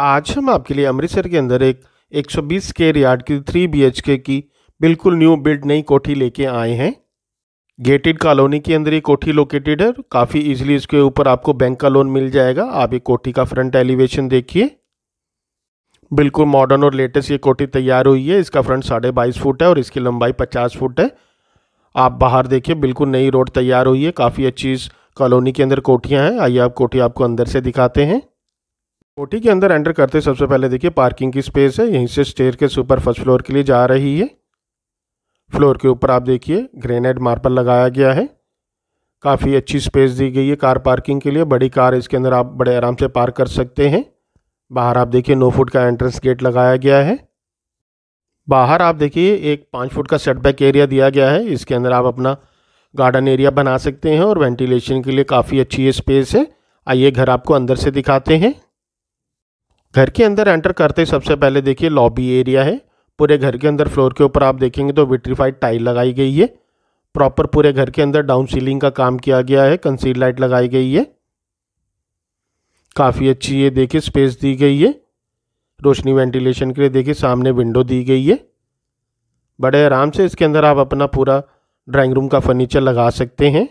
आज हम आपके लिए अमृतसर के अंदर एक 120 स्केयर यार्ड की थ्री बी की बिल्कुल न्यू बिल्ड नई कोठी लेके आए हैं गेटेड कॉलोनी के अंदर ये कोठी लोकेटेड है काफ़ी इजीली इसके ऊपर आपको बैंक का लोन मिल जाएगा आप ये कोठी का फ्रंट एलिवेशन देखिए बिल्कुल मॉडर्न और लेटेस्ट ये कोठी तैयार हुई है इसका फ्रंट साढ़े बाईस फुट है और इसकी लंबाई पचास फुट है आप बाहर देखिए बिल्कुल नई रोड तैयार हुई है काफ़ी अच्छी इस कॉलोनी के अंदर कोठियाँ हैं आइए आप कोठी आपको अंदर से दिखाते हैं कोठी के अंदर एंटर करते सबसे पहले देखिए पार्किंग की स्पेस है यहीं से स्टेयर के सुपर फर्स्ट फ्लोर के लिए जा रही है फ्लोर के ऊपर आप देखिए ग्रेनाइट मार्बल लगाया गया है काफ़ी अच्छी स्पेस दी गई है कार पार्किंग के लिए बड़ी कार इसके अंदर आप बड़े आराम से पार्क कर सकते हैं बाहर आप देखिए नौ फुट का एंट्रेंस गेट लगाया गया है बाहर आप देखिए एक पाँच फुट का सेटबैक एरिया दिया गया है इसके अंदर आप अपना गार्डन एरिया बना सकते हैं और वेंटिलेशन के लिए काफ़ी अच्छी ये स्पेस है आइए घर आपको अंदर से दिखाते हैं घर के अंदर एंटर करते सबसे पहले देखिए लॉबी एरिया है पूरे घर के अंदर फ्लोर के ऊपर आप देखेंगे तो विट्रीफाइड टाइल लगाई गई है प्रॉपर पूरे घर के अंदर डाउन सीलिंग का काम किया गया है कंसील लाइट लगाई गई है काफ़ी अच्छी ये देखिए स्पेस दी गई है रोशनी वेंटिलेशन के लिए देखिए सामने विंडो दी गई है बड़े आराम से इसके अंदर आप अपना पूरा ड्राइंग रूम का फर्नीचर लगा सकते हैं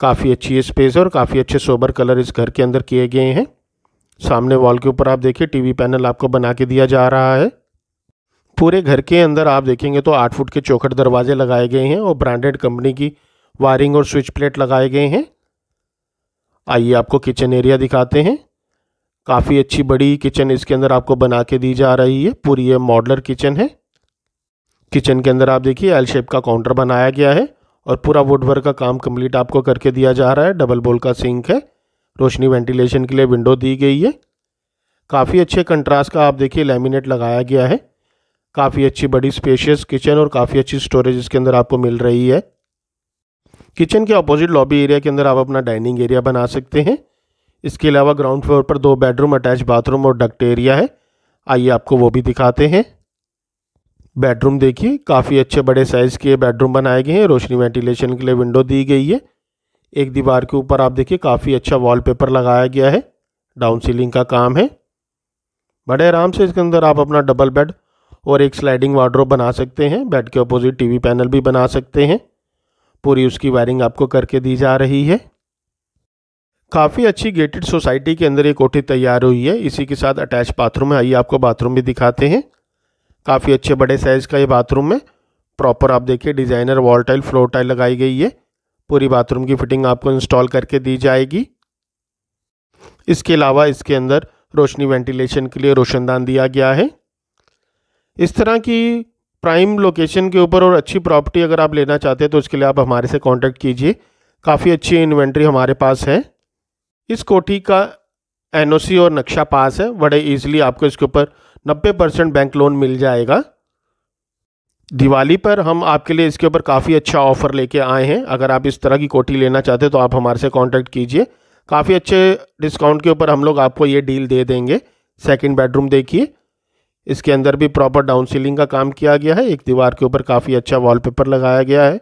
काफ़ी अच्छी स्पेस है और काफ़ी अच्छे सोबर कलर इस घर के अंदर किए गए हैं सामने वॉल के ऊपर आप देखिए टीवी पैनल आपको बना के दिया जा रहा है पूरे घर के अंदर आप देखेंगे तो आठ फुट के चौखट दरवाजे लगाए गए हैं और ब्रांडेड कंपनी की वायरिंग और स्विच प्लेट लगाए गए हैं आइए आपको किचन एरिया दिखाते हैं काफ़ी अच्छी बड़ी किचन इसके अंदर आपको बना के दी जा रही है पूरी ये मॉडलर किचन है किचन के अंदर आप देखिए एल शेप का काउंटर बनाया गया है और पूरा वुडवर्क का काम कंप्लीट आपको करके दिया जा रहा है डबल बोल का सिंक है रोशनी वेंटिलेशन के लिए विंडो दी गई है काफ़ी अच्छे कंट्रास्ट का आप देखिए लेमिनेट लगाया गया है काफ़ी अच्छी बड़ी स्पेशियस किचन और काफ़ी अच्छी स्टोरेज इसके अंदर आपको मिल रही है किचन के अपोजिट लॉबी एरिया के अंदर आप अपना डाइनिंग एरिया बना सकते हैं इसके अलावा ग्राउंड फ्लोर पर दो बेडरूम अटैच बाथरूम और डक्ट एरिया है आइए आपको वो भी दिखाते हैं बेडरूम देखिए काफ़ी अच्छे बड़े साइज़ के बेडरूम बनाए गए हैं रोशनी वेंटिलेशन के लिए विंडो दी गई है एक दीवार के ऊपर आप देखिए काफ़ी अच्छा वॉलपेपर लगाया गया है डाउन सीलिंग का काम है बड़े आराम से इसके अंदर आप अपना डबल बेड और एक स्लाइडिंग वार्ड्रोब बना सकते हैं बेड के अपोजिट टीवी पैनल भी बना सकते हैं पूरी उसकी वायरिंग आपको करके दी जा रही है काफ़ी अच्छी गेटेड सोसाइटी के अंदर ये कोठी तैयार हुई है इसी के साथ अटैच बाथरूम है आइए आपको बाथरूम भी दिखाते हैं काफ़ी अच्छे बड़े साइज़ का ये बाथरूम है प्रॉपर आप देखिए designer wall tile floor tile लगाई गई है पूरी बाथरूम की फिटिंग आपको इंस्टॉल करके दी जाएगी इसके अलावा इसके अंदर रोशनी वेंटिलेशन के लिए रोशनदान दिया गया है इस तरह की प्राइम लोकेशन के ऊपर और अच्छी प्रॉपर्टी अगर आप लेना चाहते हैं तो उसके लिए आप हमारे से कांटेक्ट कीजिए काफ़ी अच्छी इन्वेंट्री हमारे पास है इस कोठी का एनओसी और नक्शा पास है बड़े ईजिली आपको इसके ऊपर 90 परसेंट बैंक लोन मिल जाएगा दिवाली पर हम आपके लिए इसके ऊपर काफ़ी अच्छा ऑफ़र लेके आए हैं अगर आप इस तरह की कोटी लेना चाहते हैं तो आप हमारे से कांटेक्ट कीजिए काफ़ी अच्छे डिस्काउंट के ऊपर हम लोग आपको ये डील दे देंगे सेकंड बेडरूम देखिए इसके अंदर भी प्रॉपर डाउन सीलिंग का काम किया गया है एक दीवार के ऊपर काफ़ी अच्छा वॉलपेपर लगाया गया है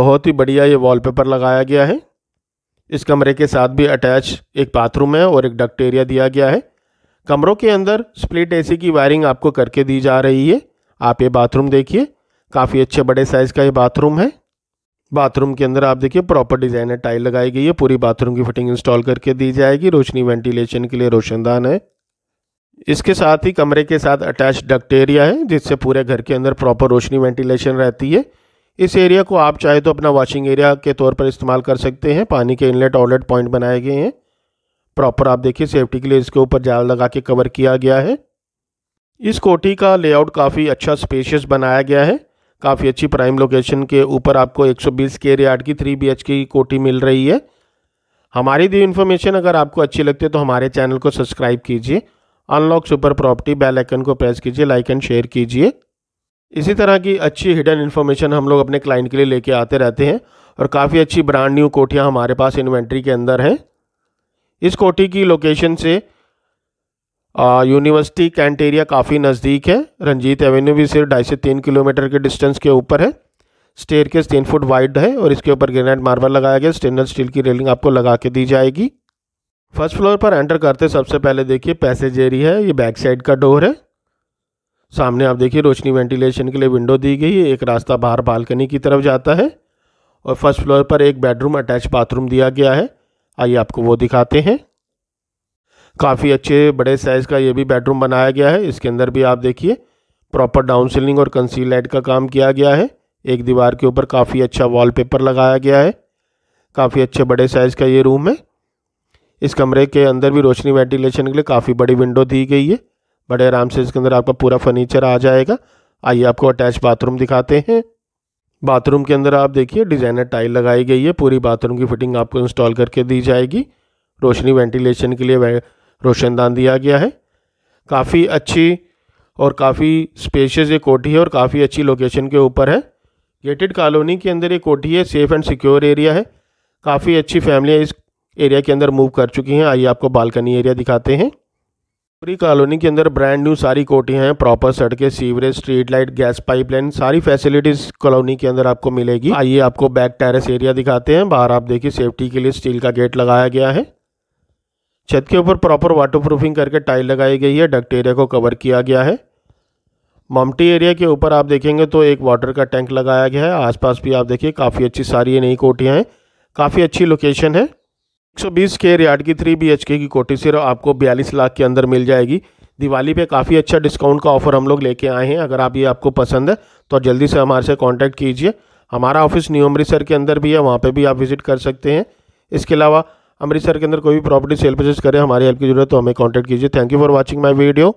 बहुत ही बढ़िया ये वॉलपेपर लगाया गया है इस कमरे के साथ भी अटैच एक बाथरूम है और एक डक्ट एरिया दिया गया है कमरों के अंदर स्प्लिट एसी की वायरिंग आपको करके दी जा रही है आप ये बाथरूम देखिए काफ़ी अच्छे बड़े साइज़ का ये बाथरूम है बाथरूम के अंदर आप देखिए प्रॉपर डिजाइनर टाइल लगाई गई है पूरी बाथरूम की फिटिंग इंस्टॉल करके दी जाएगी रोशनी वेंटिलेशन के लिए रोशनदान है इसके साथ ही कमरे के साथ अटैच डक्ट एरिया है जिससे पूरे घर के अंदर प्रॉपर रोशनी वेंटिलेशन रहती है इस एरिया को आप चाहे तो अपना वॉशिंग एरिया के तौर पर इस्तेमाल कर सकते हैं पानी के इनलेट आउटलेट पॉइंट बनाए गए हैं प्रॉपर आप देखिए सेफ्टी के लिए इसके ऊपर जाल लगा के कवर किया गया है इस कोठी का लेआउट काफ़ी अच्छा स्पेशियस बनाया गया है काफ़ी अच्छी प्राइम लोकेशन के ऊपर आपको 120 के यार्ड की थ्री बी की कोठी मिल रही है हमारी दी इन्फॉर्मेशन अगर आपको अच्छी लगती है तो हमारे चैनल को सब्सक्राइब कीजिए unlock super property bell icon को प्रेस कीजिए लाइक एंड शेयर कीजिए इसी तरह की अच्छी हिडन इन्फॉर्मेशन हम लोग अपने क्लाइंट के लिए लेके आते रहते हैं और काफ़ी अच्छी ब्रांड न्यू कोठियाँ हमारे पास इन्वेंट्री के अंदर हैं इस कोठी की लोकेशन से यूनिवर्सिटी कैंट एरिया काफ़ी नज़दीक है रंजीत एवेन्यू भी सिर्फ ढाई से तीन किलोमीटर के डिस्टेंस के ऊपर है स्टेयर केस तीन फुट वाइड है और इसके ऊपर ग्रेनाइट मार्बल लगाया गया स्टेनलेस स्टील की रेलिंग आपको लगा के दी जाएगी फर्स्ट फ्लोर पर एंटर करते सबसे पहले देखिए पैसेज एरिया है ये बैक साइड का डोर है सामने आप देखिए रोशनी वेंटिलेशन के लिए विंडो दी गई है एक रास्ता बाहर बालकनी की तरफ जाता है और फर्स्ट फ्लोर पर एक बेडरूम अटैच बाथरूम दिया गया है आइए आपको वो दिखाते हैं काफ़ी अच्छे बड़े साइज़ का ये भी बेडरूम बनाया गया है इसके अंदर भी आप देखिए प्रॉपर डाउन सीलिंग और कंसील लाइट का काम किया गया है एक दीवार के ऊपर काफ़ी अच्छा वॉलपेपर लगाया गया है काफ़ी अच्छे बड़े साइज़ का ये रूम है इस कमरे के अंदर भी रोशनी वेंटिलेशन के लिए काफ़ी बड़ी विंडो दी गई है बड़े आराम से इसके अंदर आपका पूरा फर्नीचर आ जाएगा आइए आपको अटैच बाथरूम दिखाते हैं बाथरूम के अंदर आप देखिए डिज़ाइनर टाइल लगाई गई है पूरी बाथरूम की फिटिंग आपको इंस्टॉल करके दी जाएगी रोशनी वेंटिलेशन के लिए रोशनदान दिया गया है काफ़ी अच्छी और काफ़ी स्पेशियस ये कोठी है और काफ़ी अच्छी लोकेशन के ऊपर है गेटेड कॉलोनी के अंदर ये कोठी है सेफ़ एंड सिक्योर एरिया है काफ़ी अच्छी फैमिलियाँ इस एरिया के अंदर मूव कर चुकी हैं आइए आपको बालकनी एरिया दिखाते हैं पूरी कॉलोनी के अंदर ब्रांड न्यू सारी कोठियाँ हैं प्रॉपर सड़कें sewerage street light gas pipeline सारी फैसिलिटीज़ कॉलोनी के अंदर आपको मिलेगी आइए आपको बैक टेरेस एरिया दिखाते हैं बाहर आप देखिए सेफ्टी के लिए स्टील का गेट लगाया गया है छत के ऊपर प्रॉपर वाटरप्रूफिंग करके टाइल लगाई गई है डक्ट एरिया को कवर किया गया है ममटी एरिया के ऊपर आप देखेंगे तो एक वाटर का टैंक लगाया गया है आसपास भी आप देखिए काफ़ी अच्छी सारी ये नई कोठियाँ हैं काफ़ी अच्छी लोकेशन है 120 केयर यार्ड की थ्री बी की कोठी सिर्फ आपको बयालीस लाख के अंदर मिल जाएगी दिवाली पे काफ़ी अच्छा डिस्काउंट का ऑफ़र हम लोग लेके आए हैं अगर आप ये आपको पसंद है तो जल्दी से हमारे से कॉन्टैक्ट कीजिए हमारा ऑफिस न्यू अमृतसर के अंदर भी है वहाँ पर भी आप विज़िट कर सकते हैं इसके अलावा अमृतसर के अंदर कोई भी प्रॉपर्टी सेल परचेज करें हमारी हेल्प की जरूरत तो हमें कॉन्टैक्ट कीजिए thank you for watching my video